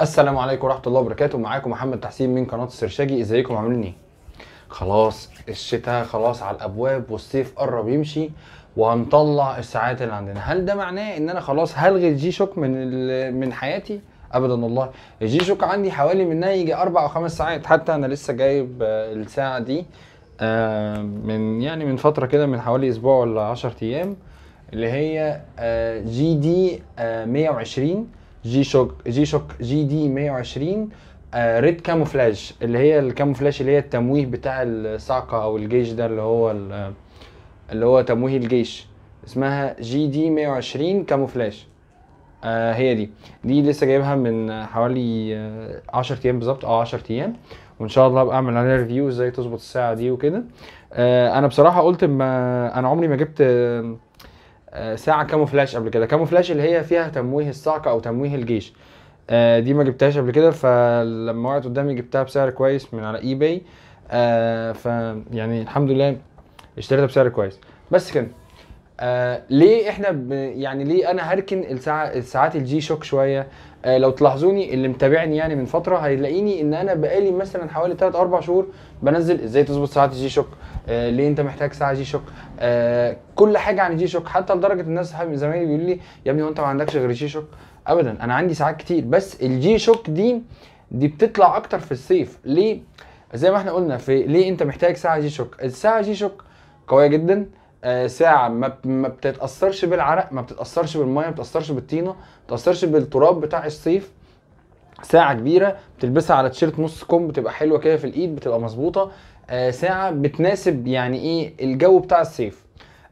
السلام عليكم ورحمه الله وبركاته معاكم محمد تحسين من قناه السرشاجي ازيكم عاملين ايه خلاص الشتاء خلاص على الابواب والصيف قرب يمشي وهنطلع الساعات اللي عندنا هل ده معناه ان انا خلاص هلغي الجي شوك من من حياتي ابدا والله الجي شوك عندي حوالي منها يجي اربع او خمس ساعات حتى انا لسه جايب الساعه دي آه، من يعني من فتره كده من حوالي اسبوع ولا 10 ايام اللي هي آه، جي دي 120 آه، جي شوك جي شوك جي دي 120 ريد كاموفلاج اللي هي الكاموفلاج اللي هي التمويه بتاع الصعقه او الجيش ده اللي هو اللي هو تمويه الجيش اسمها جي دي 120 كاموفلاج هي دي دي لسه جايبها من حوالي 10 آه، ايام بالظبط اه 10 ايام وان شاء الله ابقى اعمل عليها ريفيو ازاي تظبط الساعه دي وكده آه، انا بصراحه قلت ما انا عمري ما جبت آه، ساعه كاموفلاش قبل كده كاموفلاش اللي هي فيها تمويه الصعقه او تمويه الجيش آه، دي ما جبتهاش قبل كده فلما وقعت قدامي جبتها بسعر كويس من على اي باي آه، ف يعني الحمد لله اشتريتها بسعر كويس بس كده آه ليه احنا ب... يعني ليه انا هركن الساع... الساعات الجي شوك شويه آه لو تلاحظوني اللي متابعني يعني من فتره هيلاقيني ان انا بقالي مثلا حوالي 3 4 شهور بنزل ازاي تظبط ساعات الجي شوك آه ليه انت محتاج ساعه جي شوك آه كل حاجه عن الجي شوك حتى لدرجه الناس زمايلي بيقول لي يا ابني هو انت ما عندكش غير جي شوك ابدا انا عندي ساعات كتير بس الجي شوك دي دي بتطلع اكتر في الصيف ليه زي ما احنا قلنا في ليه انت محتاج ساعه جي شوك الساعه جي شوك قويه جدا آه، ساعه ما بتتاثرش بالعرق ما بتتاثرش بالميه ما بتتاثرش بالطينه ما بتتاثرش بالتراب بتاع الصيف ساعه كبيره بتلبسها على تيشيرت نص كم بتبقى حلوه كده في الايد بتبقى مظبوطه آه، ساعه بتناسب يعني ايه الجو بتاع الصيف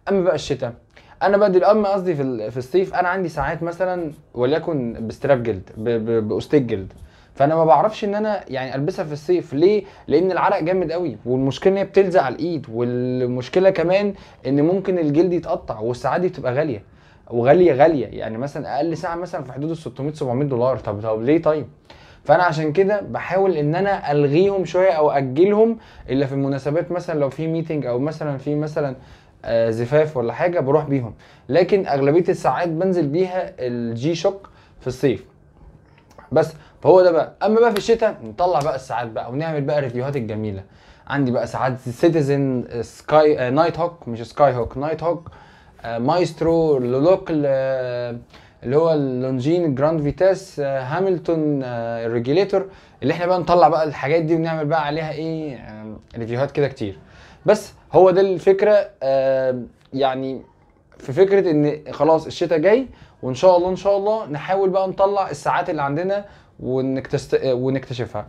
اما بقى الشتاء انا بدي اما قصدي في في الصيف انا عندي ساعات مثلا وليكن بستراب جلد باستيك جلد فانا ما بعرفش ان انا يعني البسها في الصيف ليه لان العرق جامد قوي والمشكله ان هي بتلزق على الايد والمشكله كمان ان ممكن الجلد يتقطع والساعات دي بتبقى غاليه وغاليه غاليه يعني مثلا اقل ساعه مثلا في حدود ال 600 700 دولار طب طب ليه طيب فانا عشان كده بحاول ان انا الغيهم شويه او اجلهم الا في المناسبات مثلا لو في ميتنج او مثلا في مثلا آه، زفاف ولا حاجه بروح بيهم لكن اغلبيه الساعات بنزل بيها الجي شوك في الصيف بس فهو ده بقى اما بقى في الشتاء نطلع بقى الساعات بقى ونعمل بقى الريفيوهات الجميله عندي بقى ساعات سيتيزن سكاي نايت هوك مش سكاي هوك نايت هوك مايسترو لوك اللي هو اللونجين جراند فيتاس هاملتون الريجيليتور اللي احنا بقى نطلع بقى الحاجات دي ونعمل بقى عليها ايه ريفيوهات آه، كده كتير بس هو ده الفكره آه، يعني في فكره ان خلاص الشتاء جاي وان شاء الله ان شاء الله نحاول بقى نطلع الساعات اللي عندنا وانك تست... ونكتشفها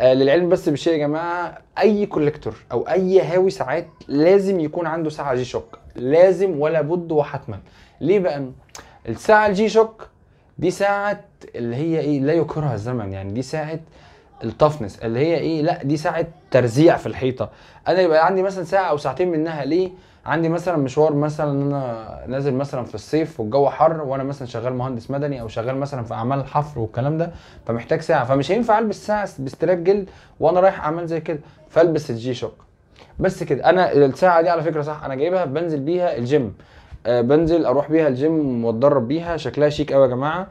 آه للعلم بس بشيء يا جماعه اي كوليكتور او اي هاوي ساعات لازم يكون عنده ساعه جي شوك لازم ولا بد وحتما ليه بقى الساعه الجي شوك دي ساعه اللي هي ايه لا يكرها الزمن يعني دي ساعه التفنس اللي هي ايه لا دي ساعه ترزيع في الحيطه انا يبقى عندي مثلا ساعه او ساعتين منها ليه عندي مثلا مشوار مثلا انا نازل مثلا في الصيف والجو حر وانا مثلا شغال مهندس مدني او شغال مثلا في اعمال الحفر والكلام ده فمحتاج ساعه فمش هينفع البس ساعه باستراب جلد وانا رايح اعمال زي كده فالبس الجي شوك بس كده انا الساعه دي على فكره صح انا جايبها بنزل بيها الجيم آه بنزل اروح بيها الجيم واتدرب بيها شكلها شيك قوي يا جماعه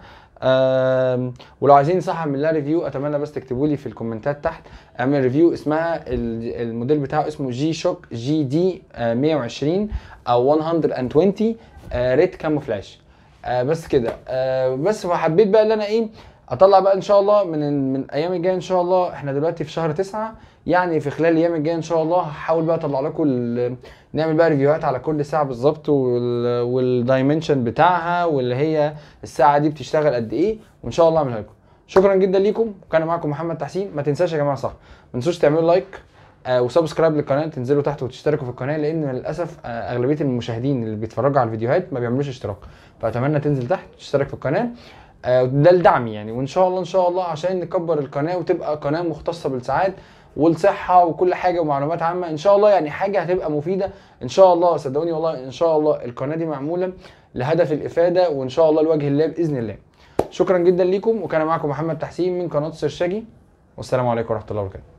ولو عايزين صح من لها ريفيو اتمنى بس تكتبوا لي في الكومنتات تحت اعمل ريفيو اسمها الموديل بتاعه اسمه جي شوك جي دي 120 او 120 آه، ريد كاموفلاج آه، بس كده آه، بس فحبيت بقى ان انا ايه اطلع بقى ان شاء الله من من الايام الجايه ان شاء الله احنا دلوقتي في شهر تسعة يعني في خلال الايام الجايه ان شاء الله هحاول بقى اطلع لكم نعمل بقى ريفيوهات على كل ساعه بالظبط والدايمنشن بتاعها واللي هي الساعه دي بتشتغل قد ايه وان شاء الله اعملها لكم شكرا جدا ليكم وكان معاكم محمد تحسين ما تنساش يا جماعه صح ما تنسوش تعملوا لايك آه، وسبسكرايب للقناه تنزلوا تحت وتشتركوا في القناه لان للاسف آه، اغلبيه المشاهدين اللي بيتفرجوا على الفيديوهات ما بيعملوش اشتراك فاتمنى تنزل تحت تشترك في القناه آه، ده لدعمي يعني وان شاء الله ان شاء الله عشان نكبر القناه وتبقى قناه مختصه بالساعات والصحه وكل حاجه ومعلومات عامه ان شاء الله يعني حاجه هتبقى مفيده ان شاء الله صدقوني والله ان شاء الله القناه دي معموله لهدف الافاده وان شاء الله لوجه الله باذن الله شكرا جدا ليكم وكان معكم محمد تحسين من قناه سرشاجي والسلام عليكم ورحمه الله وبركاته